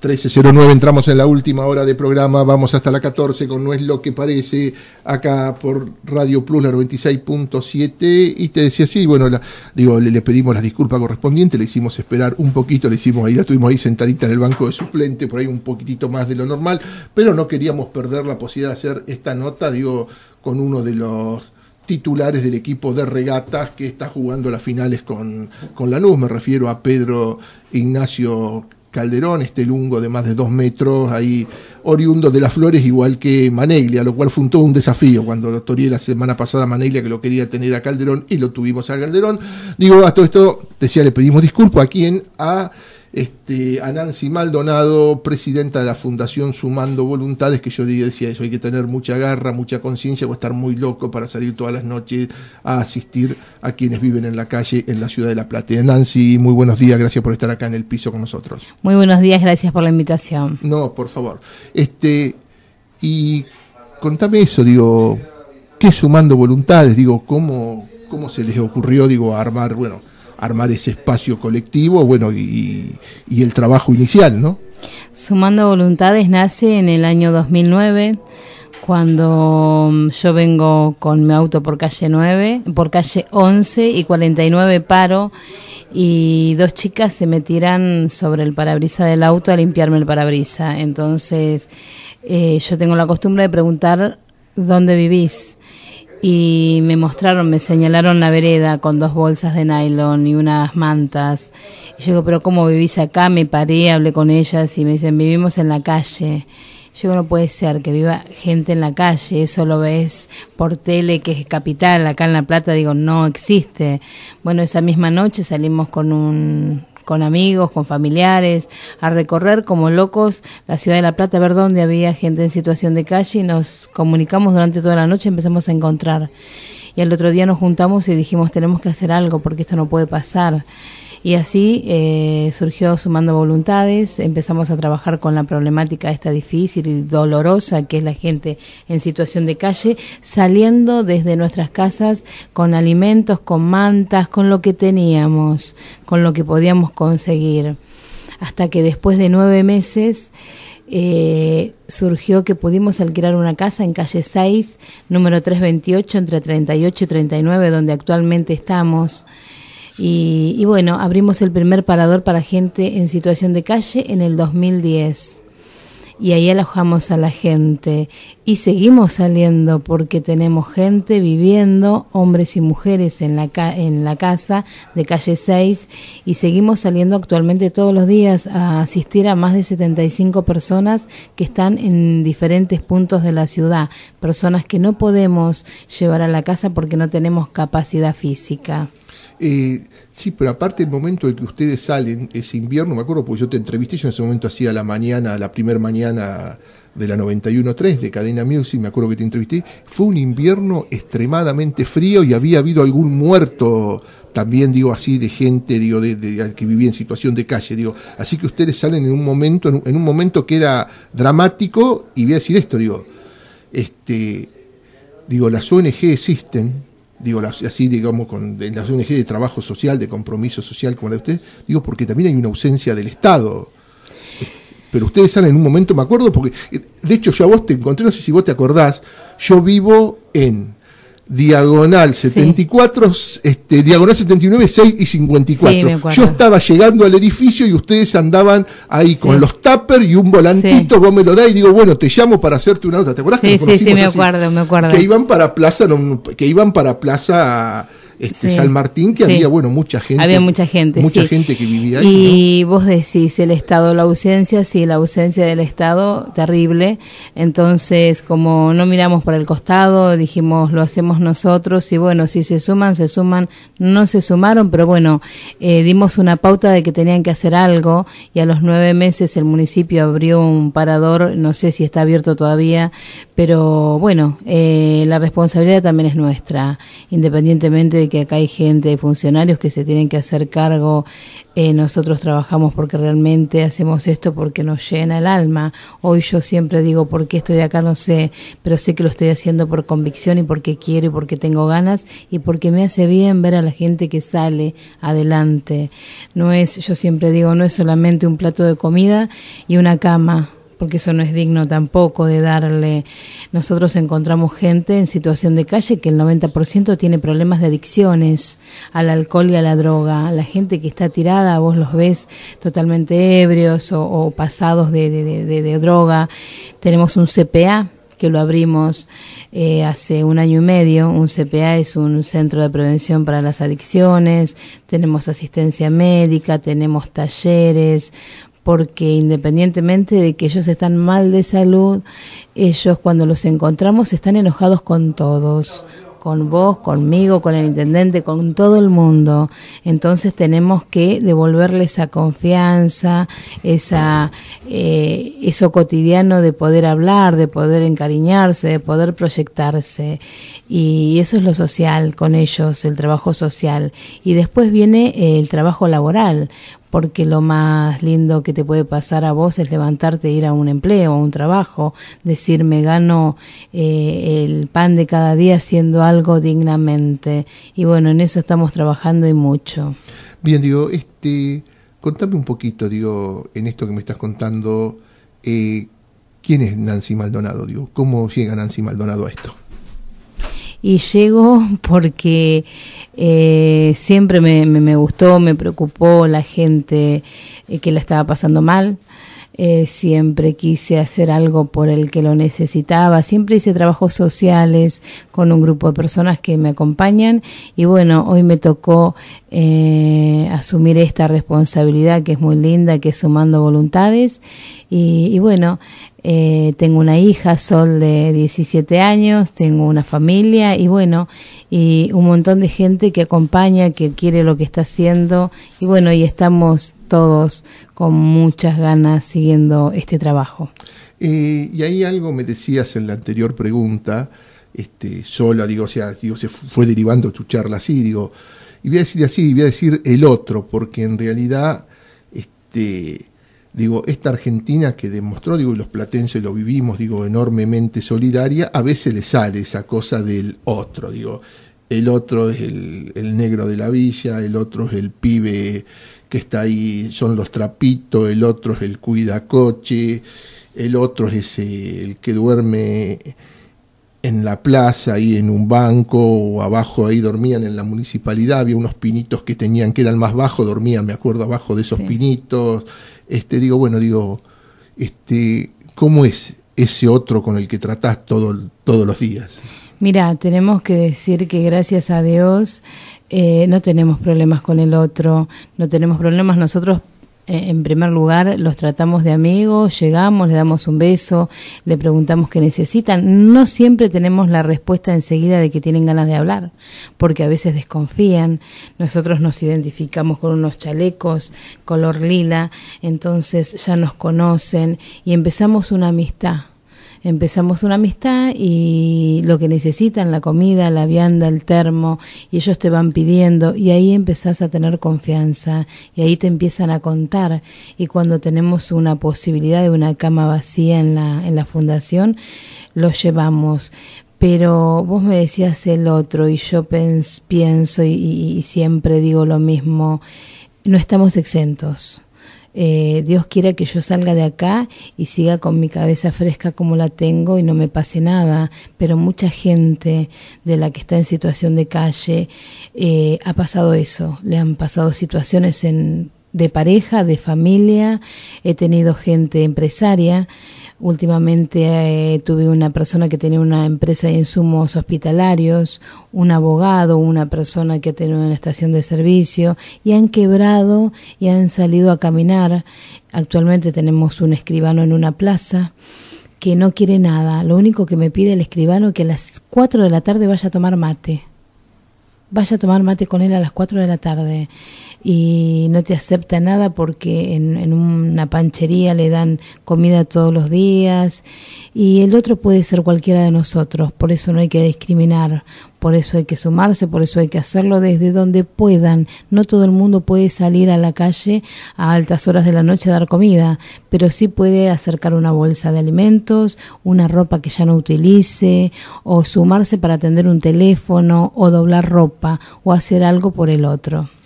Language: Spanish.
13.09, entramos en la última hora de programa, vamos hasta la 14 con No es lo que parece, acá por Radio Plus, la 96.7, y te decía sí, bueno, digo, le, pedimos la disculpas correspondiente, le hicimos esperar un poquito, le hicimos ahí, la tuvimos ahí sentadita en el banco de suplente, por ahí un poquitito más de lo normal, pero no queríamos perder la posibilidad de hacer esta nota, digo, con uno de los titulares del equipo de regatas que está jugando las finales con, con Lanús, me refiero a Pedro Ignacio Calderón, este lungo de más de dos metros, ahí oriundo de las flores, igual que Maneglia, lo cual fue un, todo un desafío cuando lo la semana pasada Maneglia, que lo quería tener a Calderón y lo tuvimos a Calderón. Digo, a todo esto, decía, le pedimos disculpas a quien a este, a Nancy Maldonado, presidenta de la Fundación Sumando Voluntades, que yo decía eso, hay que tener mucha garra, mucha conciencia o estar muy loco para salir todas las noches a asistir a quienes viven en la calle en la ciudad de La Plata. Nancy, muy buenos días, gracias por estar acá en el piso con nosotros. Muy buenos días, gracias por la invitación. No, por favor. Este, y contame eso, digo, ¿qué Sumando Voluntades? Digo, ¿cómo, cómo se les ocurrió, digo, armar, bueno, armar ese espacio colectivo, bueno, y, el trabajo inicial, ¿no? Sumando Voluntades nace en el año 2009 cuando mm, yo vengo con mi auto por calle 9, por calle 11 y 49 paro y dos chicas se me tiran sobre el parabrisa del auto a limpiarme el parabrisa. Entonces eh, yo tengo la costumbre de preguntar dónde vivís y me mostraron, me señalaron la vereda con dos bolsas de nylon y unas mantas. Y yo digo, pero ¿cómo vivís acá? Me paré, hablé con ellas y me dicen, vivimos en la calle. Yo digo, no puede ser que viva gente en la calle, eso lo ves por tele, que es capital, acá en La Plata, digo, no existe. Bueno, esa misma noche salimos con un con amigos, con familiares, a recorrer como locos la ciudad de La Plata, a ver dónde había gente en situación de calle y nos comunicamos durante toda la noche, empezamos a encontrar. Y al otro día nos juntamos y dijimos, tenemos que hacer algo porque esto no puede pasar. Y así eh, surgió Sumando Voluntades, empezamos a trabajar con la problemática esta difícil y dolorosa que es la gente en situación de calle, saliendo desde nuestras casas con alimentos, con mantas, con lo que teníamos, con lo que podíamos conseguir. Hasta que después de nueve meses... Eh, surgió que pudimos alquilar una casa en calle 6, número 328, entre 38 y 39, donde actualmente estamos. Y, bueno, abrimos el primer parador para gente en situación de calle en el 2010. Y ahí alojamos a la gente. Y seguimos saliendo porque tenemos gente viviendo, hombres y mujeres, en la, en la casa de calle 6. Y seguimos saliendo actualmente todos los días a asistir a más de 75 personas que están en diferentes puntos de la ciudad. Personas que no podemos llevar a la casa porque no tenemos capacidad física. Eh, sí, pero aparte el momento en que ustedes salen, ese invierno, me acuerdo, porque yo te entrevisté, yo en ese momento hacía la mañana, la primera mañana de la 91.3 de Cadena Music, me acuerdo que te entrevisté, fue un invierno extremadamente frío y había habido algún muerto también, digo así, de gente, digo, de, que vivía en situación de calle, digo, así que ustedes salen en un momento, en un, momento que era dramático, y voy a decir esto, digo, este, digo, las ONG existen, digo, así digamos, con las ONG de trabajo social, de compromiso social como la de ustedes, digo, porque también hay una ausencia del Estado. Pero ustedes salen en un momento, me acuerdo, porque eh, de hecho yo a vos te encontré, no sé si vos te acordás, yo vivo en diagonal 74, este, diagonal 79, 6 y 54. Yo estaba llegando al edificio y ustedes andaban ahí con los tapers y un volantito, vos me lo das y digo, bueno, te llamo para hacerte una nota. ¿Te acuerdas Sí, que sí, sí, me acuerdo, me acuerdo. Que iban para Plaza, que iban para Plaza este San Martín, que había, bueno, mucha gente. Había mucha gente, Mucha gente que vivía ahí. Y vos decís, el Estado, la ausencia, sí, la ausencia del Estado, terrible. Entonces, como no miramos por el costado, dijimos, lo hacemos nosotros, y bueno, si se suman, se suman, no se sumaron, pero bueno, eh, dimos una pauta de que tenían que hacer algo, y a los nueve meses el municipio abrió un parador, no sé si está abierto todavía, pero bueno, eh, la responsabilidad también es nuestra, independientemente de que acá hay gente, funcionarios que se tienen que hacer cargo, eh, nosotros trabajamos porque realmente hacemos esto porque nos llena el alma. Hoy yo siempre digo por qué estoy acá, no sé, pero sé que lo estoy haciendo por convicción y porque quiero y porque tengo ganas y porque me hace bien ver a la gente que sale adelante. No es, yo siempre digo, no es solamente un plato de comida y una cama porque eso no es digno tampoco de darle. Nosotros encontramos gente en situación de calle que el 90% tiene problemas de adicciones al alcohol y a la droga. La gente que está tirada, vos los ves totalmente ebrios o, pasados de, droga. Tenemos un CPA que lo abrimos eh, hace un año y medio. Un CPA es un centro de prevención para las adicciones, tenemos asistencia médica, tenemos talleres, porque independientemente de que ellos están mal de salud, ellos cuando los encontramos están enojados con todos, con vos, conmigo, con el intendente, con todo el mundo. Entonces tenemos que devolverle esa confianza, esa, eh, eso cotidiano de poder hablar, de poder encariñarse, de poder proyectarse. Y eso es lo social con ellos, el trabajo social. Y después viene eh, el trabajo laboral, porque lo más lindo que te puede pasar a vos es levantarte e ir a un empleo, a un trabajo, decir me gano eh, el pan de cada día haciendo algo dignamente. Y bueno, en eso estamos trabajando y mucho. Bien, digo, este, contame un poquito, digo, en esto que me estás contando, eh, ¿quién es Nancy Maldonado? Digo, ¿cómo llega Nancy Maldonado a esto? y llego porque eh, siempre me, gustó, me preocupó la gente eh, que la estaba pasando mal. Eh, siempre quise hacer algo por el que lo necesitaba, siempre hice trabajos sociales con un grupo de personas que me acompañan y bueno, hoy me tocó eh, asumir esta responsabilidad que es muy linda, que es sumando voluntades y, bueno, eh, tengo una hija, Sol, de 17 años, tengo una familia y bueno, y un montón de gente que acompaña, que quiere lo que está haciendo y bueno, y estamos todos con muchas ganas siguiendo este trabajo. Eh, y ahí algo me decías en la anterior pregunta, este, sola, digo, o sea, digo, se fue derivando tu charla así, digo, y voy a decir así, y voy a decir el otro, porque en realidad, este, digo, esta Argentina que demostró, digo, y los platenses lo vivimos, digo, enormemente solidaria, a veces le sale esa cosa del otro, digo, el otro es el, negro de la villa, el otro es el pibe que está ahí, son los trapitos, el otro es el cuidacoche, el otro es el que duerme en la plaza, ahí en un banco, o abajo ahí dormían en la municipalidad, había unos pinitos que tenían, que eran más bajos, dormían, me acuerdo, abajo de esos pinitos. Este, digo, bueno, digo, este, ¿cómo es ese otro con el que tratás todos los días? Mira, tenemos que decir que gracias a Dios eh, no tenemos problemas con el otro, no tenemos problemas nosotros. Eh, en primer lugar, los tratamos de amigos, llegamos, le damos un beso, le preguntamos qué necesitan. No siempre tenemos la respuesta enseguida de que tienen ganas de hablar, porque a veces desconfían. Nosotros nos identificamos con unos chalecos color lila, entonces ya nos conocen y empezamos una amistad empezamos una amistad y lo que necesitan, la comida, la vianda, el termo, y ellos te van pidiendo y ahí empezás a tener confianza y ahí te empiezan a contar y cuando tenemos una posibilidad de una cama vacía en la, en la fundación, lo llevamos pero vos me decías el otro y yo pienso y, siempre digo lo mismo, no estamos exentos. Eh, Dios quiera que yo salga de acá y siga con mi cabeza fresca como la tengo y no me pase nada. Pero mucha gente de la que está en situación de calle eh, ha pasado eso, le han pasado situaciones de pareja, de familia, he tenido gente empresaria Últimamente eh, tuve una persona que tenía una empresa de insumos hospitalarios, un abogado, una persona que ha tenido una estación de servicio y han quebrado y han salido a caminar. Actualmente tenemos un escribano en una plaza que no quiere nada. Lo único que me pide el escribano es que a las 4 de la tarde vaya a tomar mate. Vaya a tomar mate con él a las 4 de la tarde y no te acepta nada porque en, una panchería le dan comida todos los días y el otro puede ser cualquiera de nosotros, por eso no hay que discriminar, por eso hay que sumarse, por eso hay que hacerlo desde donde puedan. No todo el mundo puede salir a la calle a altas horas de la noche a dar comida, pero sí puede acercar una bolsa de alimentos, una ropa que ya no utilice o sumarse para atender un teléfono o doblar ropa o hacer algo por el otro.